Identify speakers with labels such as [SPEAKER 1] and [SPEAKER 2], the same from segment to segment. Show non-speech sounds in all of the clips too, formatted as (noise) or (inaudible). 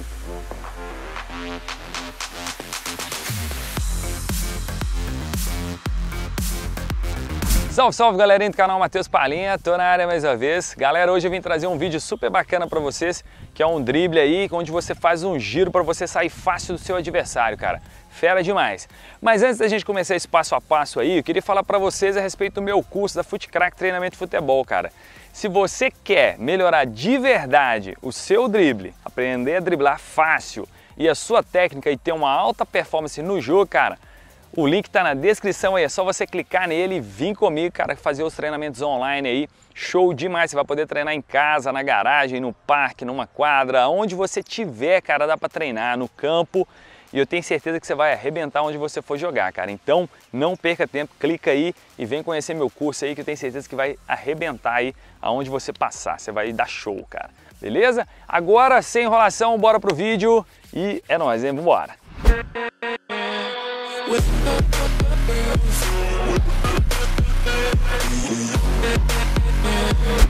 [SPEAKER 1] We'll Salve, salve galerinha do canal Matheus Palinha, tô na área mais uma vez. Galera, hoje eu vim trazer um vídeo super bacana para vocês, que é um drible aí, onde você faz um giro para você sair fácil do seu adversário, cara. Fera demais. Mas antes da gente começar esse passo a passo aí, eu queria falar para vocês a respeito do meu curso da Footcrack Treinamento de Futebol, cara. Se você quer melhorar de verdade o seu drible, aprender a driblar fácil e a sua técnica e ter uma alta performance no jogo, cara, o link está na descrição aí, é só você clicar nele e vir comigo, cara, fazer os treinamentos online aí. Show demais, você vai poder treinar em casa, na garagem, no parque, numa quadra, onde você tiver, cara, dá para treinar, no campo. E eu tenho certeza que você vai arrebentar onde você for jogar, cara. Então, não perca tempo, clica aí e vem conhecer meu curso aí que eu tenho certeza que vai arrebentar aí aonde você passar. Você vai dar show, cara. Beleza? Agora, sem enrolação, bora pro vídeo e é nóis, hein? Vambora!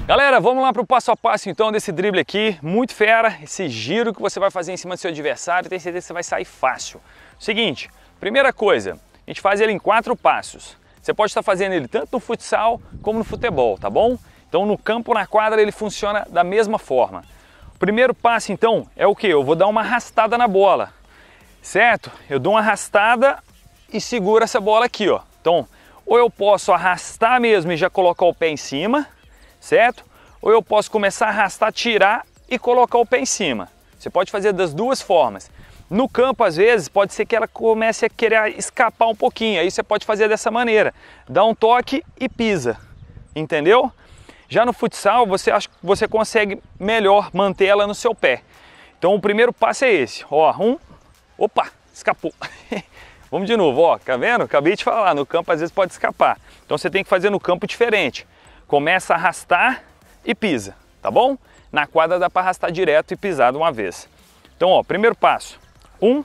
[SPEAKER 1] Galera, vamos lá para o passo a passo então desse drible aqui, muito fera, esse giro que você vai fazer em cima do seu adversário, tenho certeza que você vai sair fácil. Seguinte, primeira coisa, a gente faz ele em quatro passos. Você pode estar fazendo ele tanto no futsal como no futebol, tá bom? Então no campo, na quadra, ele funciona da mesma forma. O primeiro passo então é o que? Eu vou dar uma arrastada na bola, certo? Eu dou uma arrastada, e segura essa bola aqui, ó. Então, ou eu posso arrastar mesmo e já colocar o pé em cima, certo? Ou eu posso começar a arrastar, tirar e colocar o pé em cima. Você pode fazer das duas formas. No campo, às vezes, pode ser que ela comece a querer escapar um pouquinho. Aí você pode fazer dessa maneira: dá um toque e pisa. Entendeu? Já no futsal, você acha que você consegue melhor manter ela no seu pé. Então, o primeiro passo é esse: ó, um, opa, escapou. (laughs) Vamos de novo, ó, tá vendo? Acabei de falar, no campo às vezes pode escapar. Então você tem que fazer no campo diferente. Começa a arrastar e pisa, tá bom? Na quadra dá para arrastar direto e pisar de uma vez. Então, ó, primeiro passo. Um,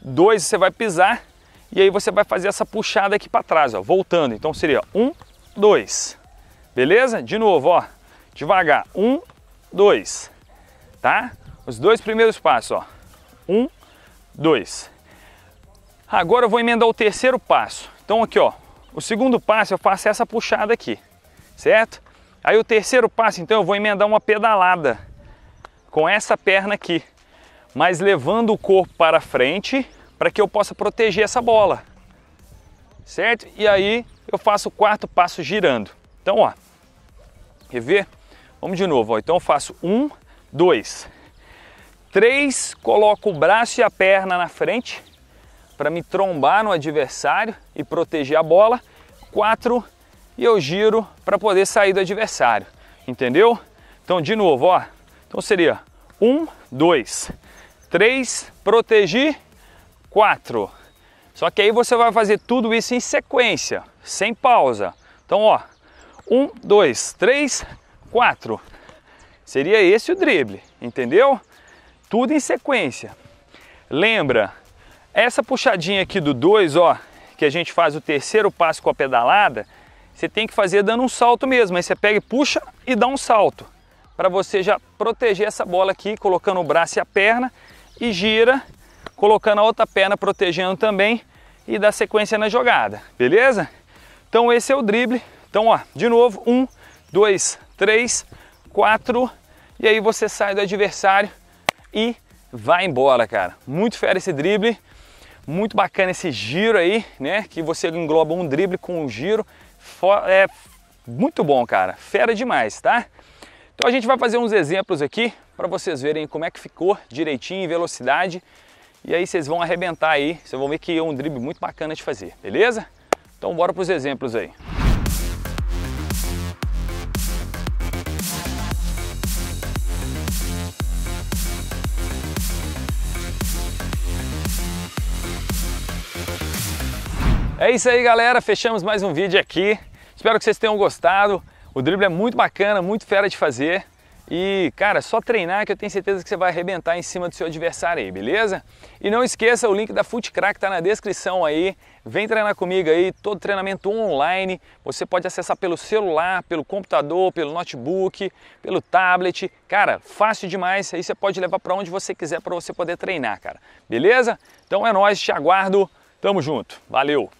[SPEAKER 1] dois, você vai pisar e aí você vai fazer essa puxada aqui para trás, ó, voltando. Então seria ó, um, dois, beleza? De novo, ó, devagar. Um, dois, tá? Os dois primeiros passos, ó. Um, dois. Agora eu vou emendar o terceiro passo. Então aqui, ó, o segundo passo eu faço essa puxada aqui, certo? Aí o terceiro passo, então eu vou emendar uma pedalada com essa perna aqui, mas levando o corpo para frente para que eu possa proteger essa bola, certo? E aí eu faço o quarto passo girando. Então, ó, quer ver? Vamos de novo, ó. Então eu faço um, dois, três, coloco o braço e a perna na frente para me trombar no adversário e proteger a bola. Quatro, e eu giro para poder sair do adversário. Entendeu? Então, de novo, ó. Então seria um, dois, três, protegi, quatro. Só que aí você vai fazer tudo isso em sequência, sem pausa. Então, ó, um, dois, três, quatro. Seria esse o drible, entendeu? Tudo em sequência. Lembra, essa puxadinha aqui do 2, ó, que a gente faz o terceiro passo com a pedalada, você tem que fazer dando um salto mesmo. Aí você pega e puxa e dá um salto. Para você já proteger essa bola aqui, colocando o braço e a perna e gira, colocando a outra perna protegendo também e dá sequência na jogada, beleza? Então esse é o drible. Então, ó, de novo, um, dois, três, quatro, e aí você sai do adversário e vai embora, cara. Muito fera esse drible. Muito bacana esse giro aí, né? Que você engloba um drible com um giro. É muito bom, cara. Fera demais, tá? Então a gente vai fazer uns exemplos aqui para vocês verem como é que ficou direitinho em velocidade. E aí vocês vão arrebentar aí, vocês vão ver que é um drible muito bacana de fazer, beleza? Então bora para os exemplos aí. É isso aí, galera. Fechamos mais um vídeo aqui. Espero que vocês tenham gostado. O drible é muito bacana, muito fera de fazer. E, cara, é só treinar que eu tenho certeza que você vai arrebentar em cima do seu adversário aí, beleza? E não esqueça, o link da Footcrack tá na descrição aí. Vem treinar comigo aí, todo treinamento online. Você pode acessar pelo celular, pelo computador, pelo notebook, pelo tablet. Cara, fácil demais. Aí você pode levar para onde você quiser para você poder treinar, cara. Beleza? Então é nós, te aguardo. Tamo junto. Valeu.